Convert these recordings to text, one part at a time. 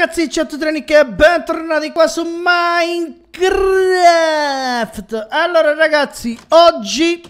ragazzi, ciao a tutti Renick e bentornati qua su Minecraft Allora ragazzi, oggi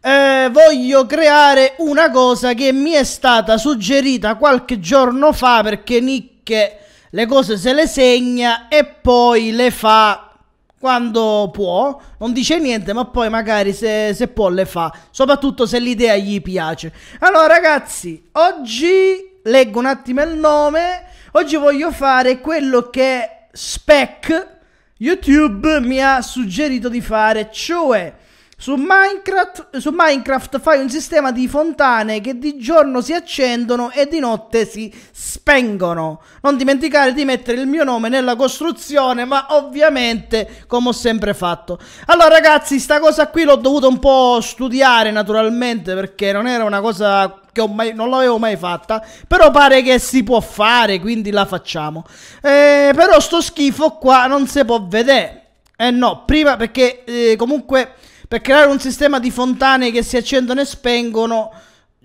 eh, voglio creare una cosa che mi è stata suggerita qualche giorno fa Perché Nick le cose se le segna e poi le fa quando può Non dice niente ma poi magari se, se può le fa Soprattutto se l'idea gli piace Allora ragazzi, oggi leggo un attimo il nome Oggi voglio fare quello che Spec YouTube mi ha suggerito di fare, cioè su Minecraft, su Minecraft, fai un sistema di fontane che di giorno si accendono e di notte si spengono. Non dimenticare di mettere il mio nome nella costruzione, ma ovviamente come ho sempre fatto. Allora ragazzi, sta cosa qui l'ho dovuta un po' studiare naturalmente perché non era una cosa Mai, non l'avevo mai fatta. Però pare che si può fare, quindi la facciamo. Eh, però sto schifo qua non si può vedere. Eh no, prima perché eh, comunque per creare un sistema di fontane che si accendono e spengono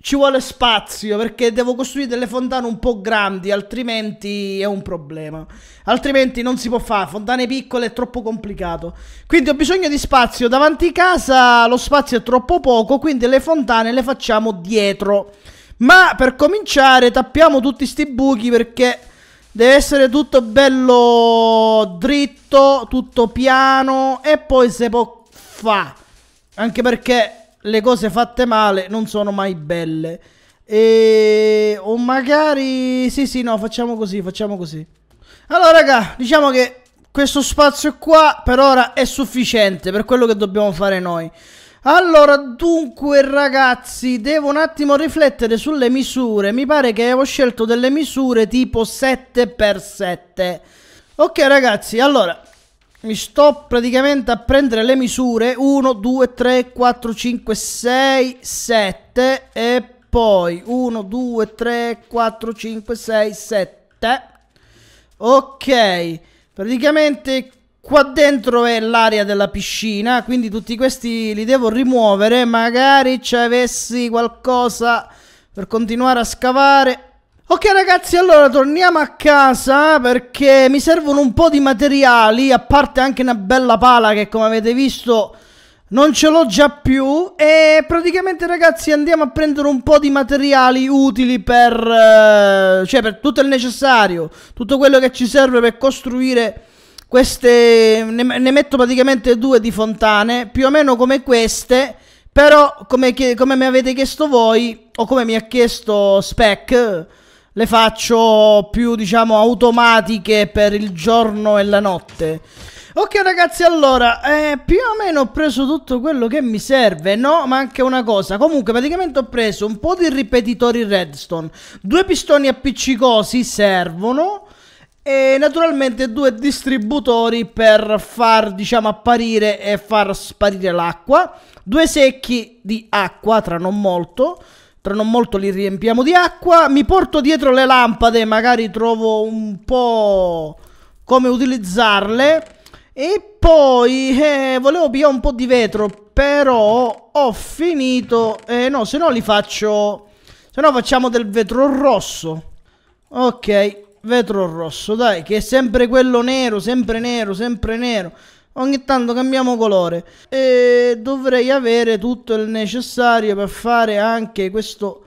ci vuole spazio perché devo costruire delle fontane un po' grandi, altrimenti è un problema. Altrimenti non si può fare, fontane piccole è troppo complicato. Quindi ho bisogno di spazio davanti casa, lo spazio è troppo poco, quindi le fontane le facciamo dietro. Ma per cominciare tappiamo tutti sti buchi perché deve essere tutto bello dritto, tutto piano e poi se può fa. Anche perché le cose fatte male non sono mai belle. E... O magari... Sì, sì, no, facciamo così, facciamo così. Allora, raga, diciamo che questo spazio qua per ora è sufficiente per quello che dobbiamo fare noi. Allora, dunque ragazzi, devo un attimo riflettere sulle misure. Mi pare che avevo scelto delle misure tipo 7x7. Ok ragazzi, allora, mi sto praticamente a prendere le misure 1, 2, 3, 4, 5, 6, 7 e poi 1, 2, 3, 4, 5, 6, 7. Ok, praticamente qua dentro è l'area della piscina, quindi tutti questi li devo rimuovere. Magari ci avessi qualcosa per continuare a scavare. Ok ragazzi, allora torniamo a casa perché mi servono un po' di materiali, a parte anche una bella pala che come avete visto non ce l'ho già più e praticamente ragazzi andiamo a prendere un po' di materiali utili per, eh, cioè per tutto il necessario, tutto quello che ci serve per costruire queste, ne, ne metto praticamente due di fontane, più o meno come queste, però come, come mi avete chiesto voi o come mi ha chiesto Spec le faccio più, diciamo, automatiche per il giorno e la notte. Ok ragazzi allora eh, più o meno ho preso tutto quello che mi serve No ma anche una cosa Comunque praticamente ho preso un po' di ripetitori redstone Due pistoni appiccicosi servono E naturalmente due distributori per far diciamo apparire e far sparire l'acqua Due secchi di acqua tra non molto tra non molto li riempiamo di acqua. Mi porto dietro le lampade, magari trovo un po' come utilizzarle. E poi eh, volevo pigliare un po' di vetro, però ho finito. Eh no, se no li faccio... Se no facciamo del vetro rosso. Ok, vetro rosso, dai, che è sempre quello nero, sempre nero, sempre nero ogni tanto cambiamo colore e dovrei avere tutto il necessario per fare anche questo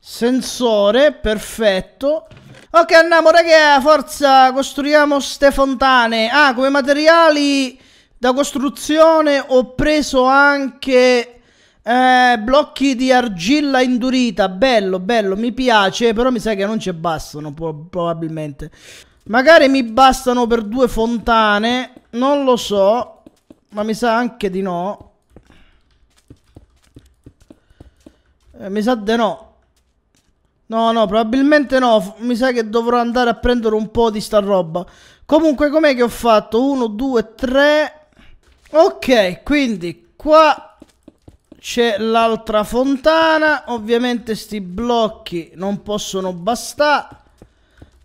sensore perfetto ok andiamo ragazzi, forza costruiamo ste fontane ah come materiali da costruzione ho preso anche eh, blocchi di argilla indurita bello bello mi piace però mi sa che non ci bastano probabilmente magari mi bastano per due fontane non lo so, ma mi sa anche di no. Eh, mi sa di no. No, no, probabilmente no. Mi sa che dovrò andare a prendere un po' di sta roba. Comunque, com'è che ho fatto? 1, 2, 3. Ok, quindi qua c'è l'altra fontana. Ovviamente sti blocchi non possono bastare.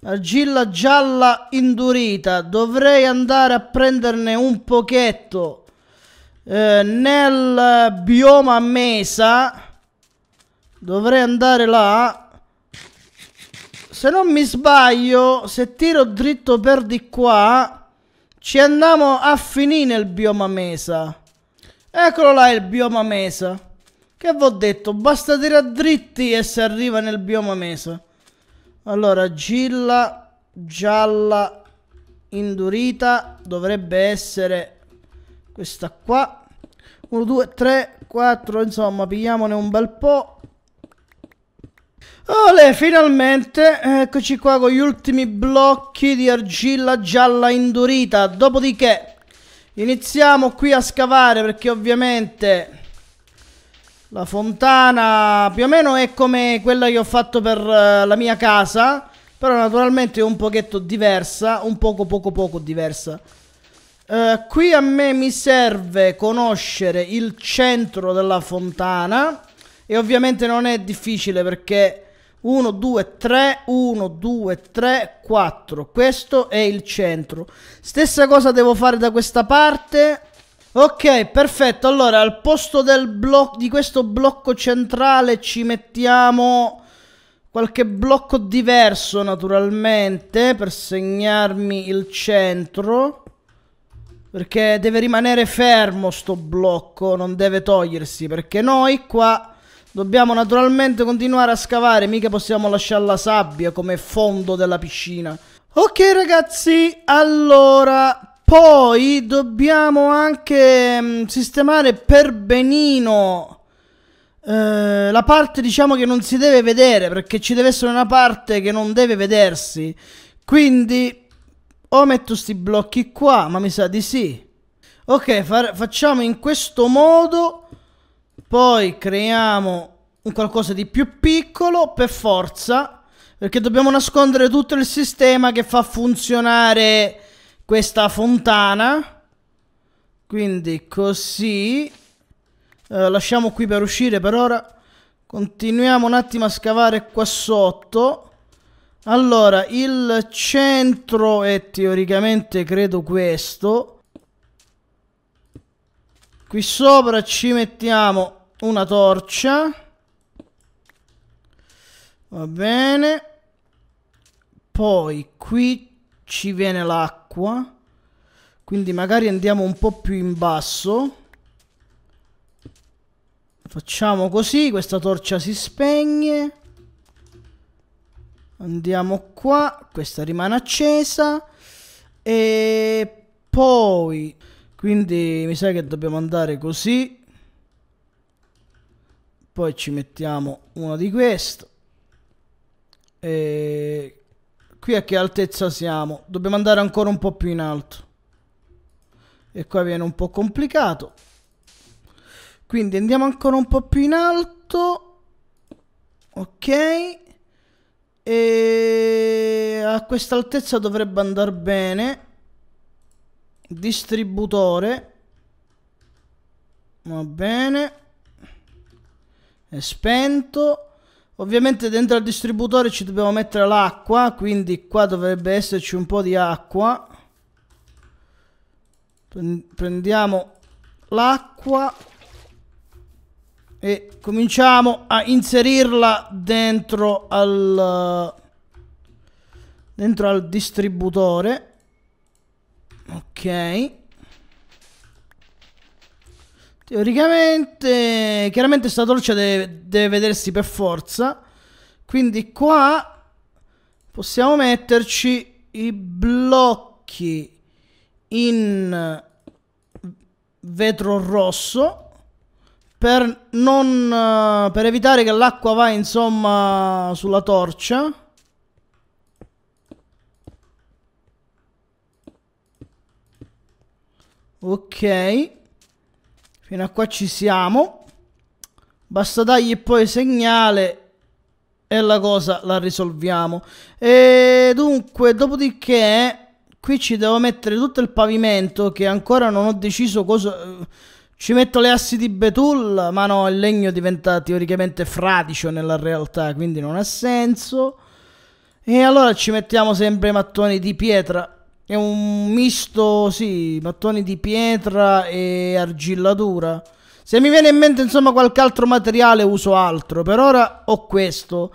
Argilla gialla indurita, dovrei andare a prenderne un pochetto eh, nel bioma mesa. Dovrei andare là. Se non mi sbaglio, se tiro dritto per di qua, ci andiamo a finire nel bioma mesa. Eccolo là il bioma mesa. Che vi ho detto? Basta tirare dritti e si arriva nel bioma mesa. Allora, Gilla, gialla, indurita, dovrebbe essere questa qua. 1, 2, 3, 4, insomma, pigliamone un bel po'. Ole, finalmente, eccoci qua con gli ultimi blocchi di argilla gialla indurita. Dopodiché, iniziamo qui a scavare perché ovviamente la fontana più o meno è come quella che ho fatto per uh, la mia casa, però naturalmente è un pochetto diversa, un poco poco poco diversa. Uh, qui a me mi serve conoscere il centro della fontana e ovviamente non è difficile perché 1, 2, 3, 1, 2, 3, 4, questo è il centro. Stessa cosa devo fare da questa parte Ok, perfetto. Allora, al posto del blocco di questo blocco centrale ci mettiamo qualche blocco diverso, naturalmente, per segnarmi il centro. Perché deve rimanere fermo sto blocco, non deve togliersi, perché noi qua dobbiamo naturalmente continuare a scavare, mica possiamo lasciare la sabbia come fondo della piscina. Ok ragazzi, allora poi dobbiamo anche mm, sistemare per benino eh, la parte diciamo che non si deve vedere perché ci deve essere una parte che non deve vedersi. Quindi o metto sti blocchi qua, ma mi sa di sì. Ok, facciamo in questo modo, poi creiamo un qualcosa di più piccolo per forza, perché dobbiamo nascondere tutto il sistema che fa funzionare questa fontana. Quindi così. Eh, lasciamo qui per uscire per ora. Continuiamo un attimo a scavare qua sotto. Allora, il centro è teoricamente, credo, questo. Qui sopra ci mettiamo una torcia. Va bene. Poi qui ci viene l'acqua acqua quindi magari andiamo un po' più in basso facciamo così questa torcia si spegne andiamo qua questa rimane accesa e poi quindi mi sa che dobbiamo andare così poi ci mettiamo una di queste e Qui a che altezza siamo? Dobbiamo andare ancora un po' più in alto. E qua viene un po' complicato. Quindi andiamo ancora un po' più in alto. Ok. E a questa altezza dovrebbe andare bene. Distributore. Va bene. È spento. Ovviamente dentro al distributore ci dobbiamo mettere l'acqua, quindi qua dovrebbe esserci un po' di acqua. Prendiamo l'acqua e cominciamo a inserirla dentro al, dentro al distributore. Ok. Teoricamente, chiaramente sta torcia deve, deve vedersi per forza. Quindi qua possiamo metterci i blocchi in vetro rosso per, non, per evitare che l'acqua va insomma sulla torcia. Ok. Fino a qua ci siamo. Basta dargli poi segnale e la cosa la risolviamo. E dunque, dopodiché, qui ci devo mettere tutto il pavimento che ancora non ho deciso cosa... Ci metto le assi di betulla, ma no, il legno diventa teoricamente fradicio nella realtà, quindi non ha senso. E allora ci mettiamo sempre i mattoni di pietra è un misto, sì, mattoni di pietra e argillatura. Se mi viene in mente, insomma, qualche altro materiale uso altro. Per ora ho questo.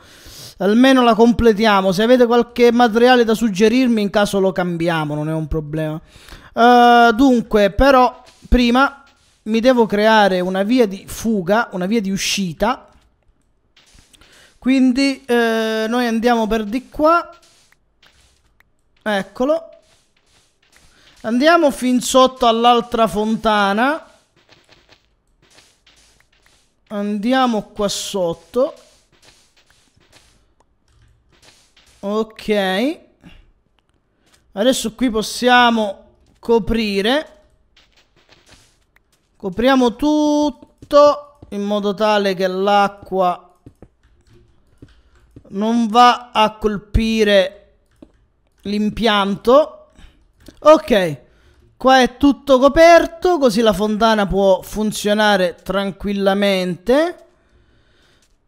Almeno la completiamo. Se avete qualche materiale da suggerirmi, in caso lo cambiamo, non è un problema. Uh, dunque, però, prima mi devo creare una via di fuga, una via di uscita. Quindi eh, noi andiamo per di qua. Eccolo. Andiamo fin sotto all'altra fontana. Andiamo qua sotto. Ok. Adesso qui possiamo coprire. Copriamo tutto in modo tale che l'acqua non va a colpire l'impianto. Ok, qua è tutto coperto, così la fontana può funzionare tranquillamente.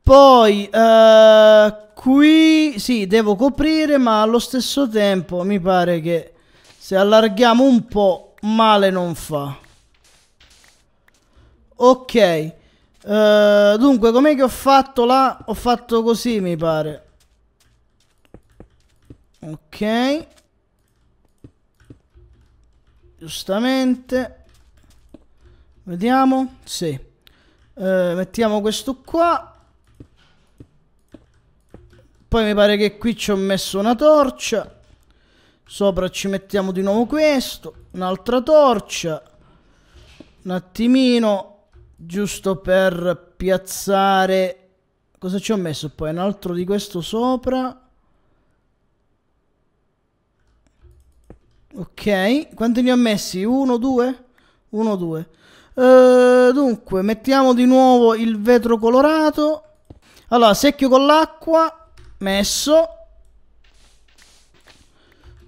Poi eh, qui sì, devo coprire, ma allo stesso tempo mi pare che se allarghiamo un po' male non fa. Ok, eh, dunque com'è che ho fatto là? Ho fatto così mi pare. Ok giustamente vediamo sì eh, mettiamo questo qua poi mi pare che qui ci ho messo una torcia sopra ci mettiamo di nuovo questo un'altra torcia un attimino giusto per piazzare cosa ci ho messo poi un altro di questo sopra Ok, quanti ne ho messi? 1, 2? 1, 2. dunque, mettiamo di nuovo il vetro colorato. Allora, secchio con l'acqua, messo.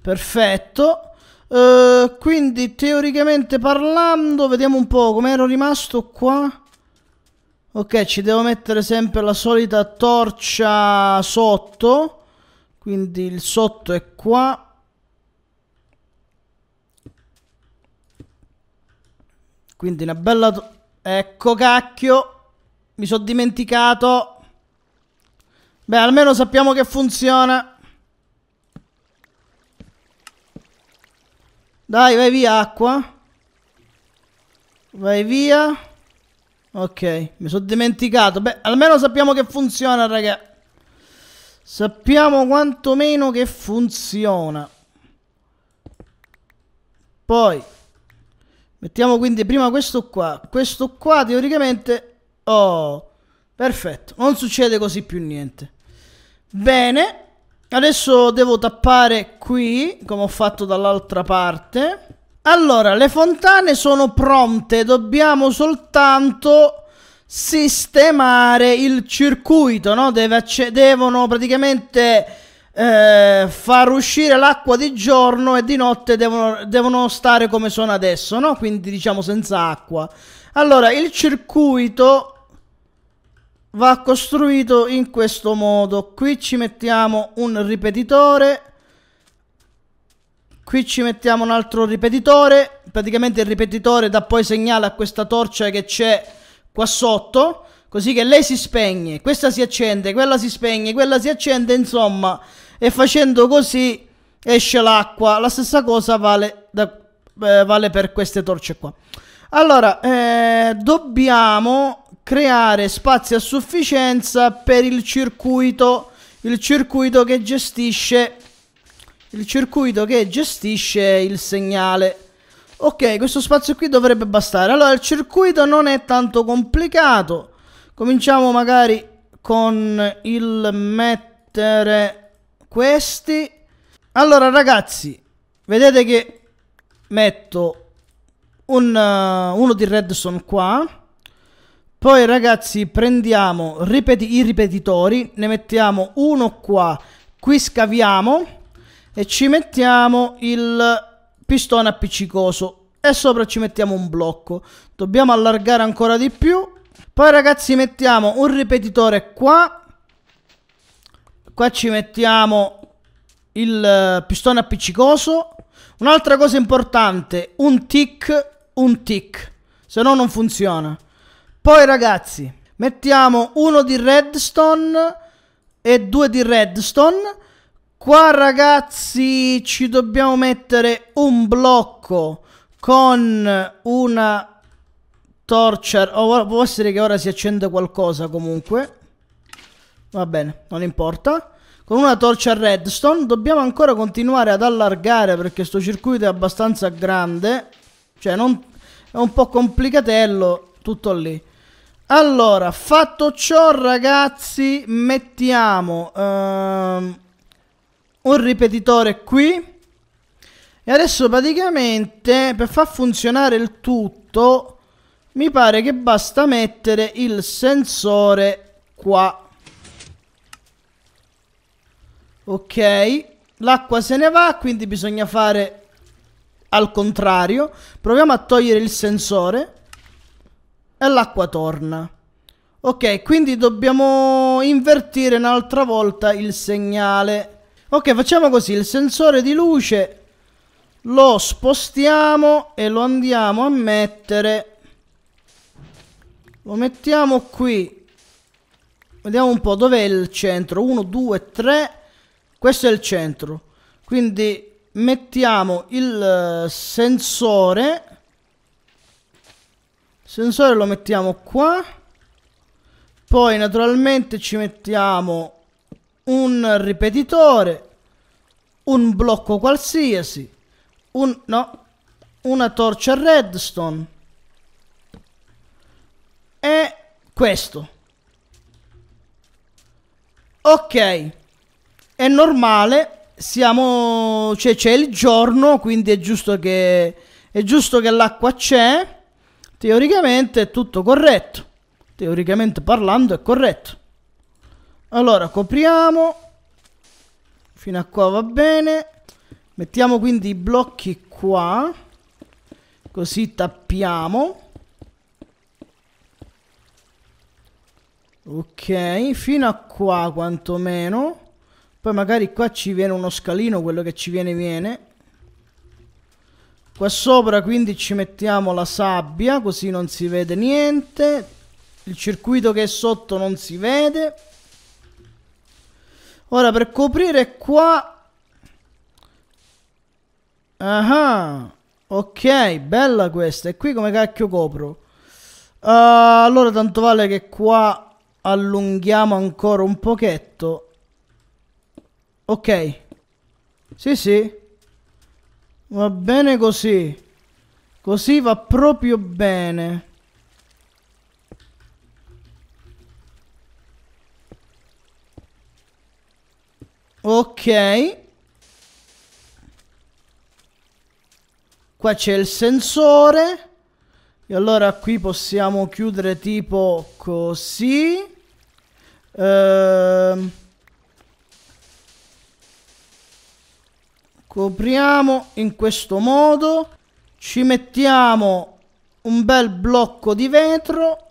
Perfetto. Uh, quindi, teoricamente parlando, vediamo un po' come ero rimasto qua. Ok, ci devo mettere sempre la solita torcia sotto. Quindi il sotto è qua. Quindi una bella... Ecco cacchio. Mi sono dimenticato. Beh, almeno sappiamo che funziona. Dai, vai via acqua. Vai via. Ok, mi sono dimenticato. Beh, almeno sappiamo che funziona, raga. Sappiamo quantomeno che funziona. Poi Mettiamo quindi prima questo qua. Questo qua teoricamente... Oh, perfetto. Non succede così più niente. Bene. Adesso devo tappare qui, come ho fatto dall'altra parte. Allora, le fontane sono pronte. Dobbiamo soltanto sistemare il circuito, no? Deve devono praticamente eh, far uscire l'acqua di giorno e di notte devono, devono stare come sono adesso, no? Quindi diciamo senza acqua. Allora, il circuito va costruito in questo modo. Qui ci mettiamo un ripetitore. Qui ci mettiamo un altro ripetitore. Praticamente il ripetitore dà poi segnale a questa torcia che c'è qua sotto. Così che lei si spegne, questa si accende, quella si spegne, quella si accende, insomma. E facendo così esce l'acqua. La stessa cosa vale, da, eh, vale per queste torce qua. Allora, eh, dobbiamo creare spazi a sufficienza per il circuito, il circuito che gestisce il circuito che gestisce il segnale. Ok, questo spazio qui dovrebbe bastare. Allora, il circuito non è tanto complicato. Cominciamo magari con il mettere questi. Allora ragazzi, vedete che metto un, uh, uno di redstone qua. Poi ragazzi prendiamo ripeti i ripetitori, ne mettiamo uno qua. Qui scaviamo e ci mettiamo il pistone appiccicoso e sopra ci mettiamo un blocco. Dobbiamo allargare ancora di più poi ragazzi mettiamo un ripetitore qua. Qua ci mettiamo il eh, pistone appiccicoso. Un'altra cosa importante, un tick, un tick. Se no non funziona. Poi ragazzi, mettiamo uno di redstone e due di redstone. Qua ragazzi ci dobbiamo mettere un blocco con una Torture. Oh, può essere che ora si accende qualcosa comunque. Va bene, non importa. Con una torcia redstone dobbiamo ancora continuare ad allargare perché sto circuito è abbastanza grande. Cioè, non... è un po' complicatello. Tutto lì. Allora, fatto ciò, ragazzi, mettiamo ehm, un ripetitore qui. E adesso praticamente per far funzionare il tutto mi pare che basta mettere il sensore qua ok l'acqua se ne va quindi bisogna fare al contrario proviamo a togliere il sensore e l'acqua torna ok quindi dobbiamo invertire un'altra volta il segnale ok facciamo così il sensore di luce lo spostiamo e lo andiamo a mettere lo mettiamo qui. Vediamo un po' dov'è il centro. 1, 2, 3. Questo è il centro. Quindi mettiamo il eh, sensore. Il sensore lo mettiamo qua. Poi naturalmente ci mettiamo un ripetitore, un blocco qualsiasi, un, no, una torcia redstone è questo. Ok, è normale, siamo, cioè c'è il giorno, quindi è giusto che, è giusto che l'acqua c'è. Teoricamente è tutto corretto. Teoricamente parlando è corretto. Allora, copriamo. Fino a qua va bene. Mettiamo quindi i blocchi qua. Così tappiamo. Ok, fino a qua quantomeno. Poi magari qua ci viene uno scalino, quello che ci viene viene. Qua sopra quindi ci mettiamo la sabbia, così non si vede niente. Il circuito che è sotto non si vede. Ora per coprire qua... Ah, ok, bella questa. E qui come cacchio copro? Uh, allora tanto vale che qua allunghiamo ancora un pochetto. Ok. Sì, sì. Va bene così. Così va proprio bene. Ok. Qua c'è il sensore. E allora qui possiamo chiudere tipo così. Ehm... Copriamo in questo modo. Ci mettiamo un bel blocco di vetro.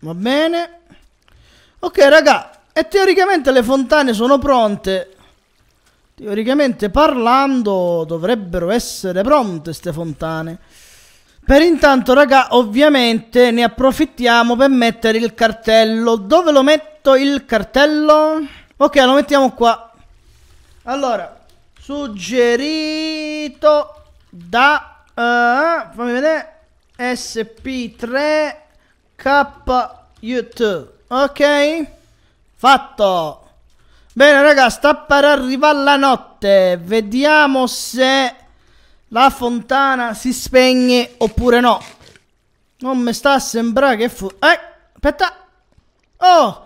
Va bene. Ok, raga. E teoricamente le fontane sono pronte. Teoricamente parlando dovrebbero essere pronte queste fontane. Per intanto, raga, ovviamente ne approfittiamo per mettere il cartello. Dove lo metto il cartello? Ok, lo mettiamo qua. Allora, suggerito da... Uh, fammi vedere. SP3K YouTube. Ok? Fatto. Bene, raga, sta per arrivare la notte. Vediamo se la fontana si spegne oppure no? Non mi sta a sembrare che fu... Eh, aspetta! Oh!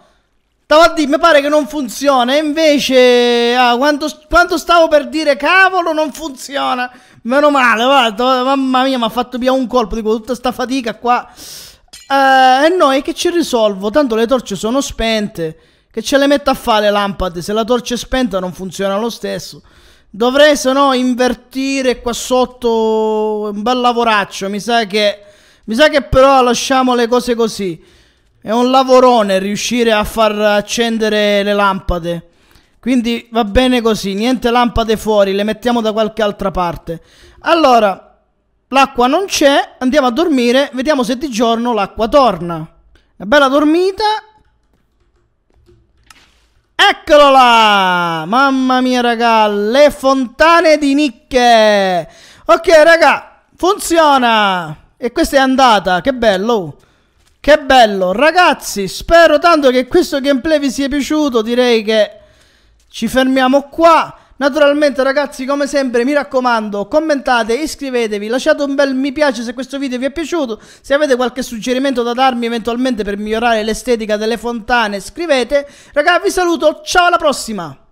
Stavo a dire, mi pare che non funziona, invece... Ah, quanto, quanto stavo per dire, cavolo, non funziona! Meno male, guarda, mamma mia, mi ha fatto via un colpo, dico, tutta sta fatica qua... Uh, e noi che ci risolvo? Tanto le torce sono spente. Che ce le metto a fare le lampade? Se la torce è spenta non funziona lo stesso. Dovrei se no invertire qua sotto un bel lavoraccio, mi sa che... Mi sa che però lasciamo le cose così. È un lavorone riuscire a far accendere le lampade. Quindi va bene così, niente lampade fuori, le mettiamo da qualche altra parte. Allora, l'acqua non c'è, andiamo a dormire, vediamo se di giorno l'acqua torna. Una bella dormita Eccolo là! Mamma mia, raga, le fontane di nicchie! Ok, raga, funziona! E questa è andata, che bello! Che bello! Ragazzi, spero tanto che questo gameplay vi sia piaciuto, direi che ci fermiamo qua. Naturalmente ragazzi come sempre mi raccomando commentate, iscrivetevi, lasciate un bel mi piace se questo video vi è piaciuto, se avete qualche suggerimento da darmi eventualmente per migliorare l'estetica delle fontane scrivete. Ragazzi vi saluto, ciao alla prossima!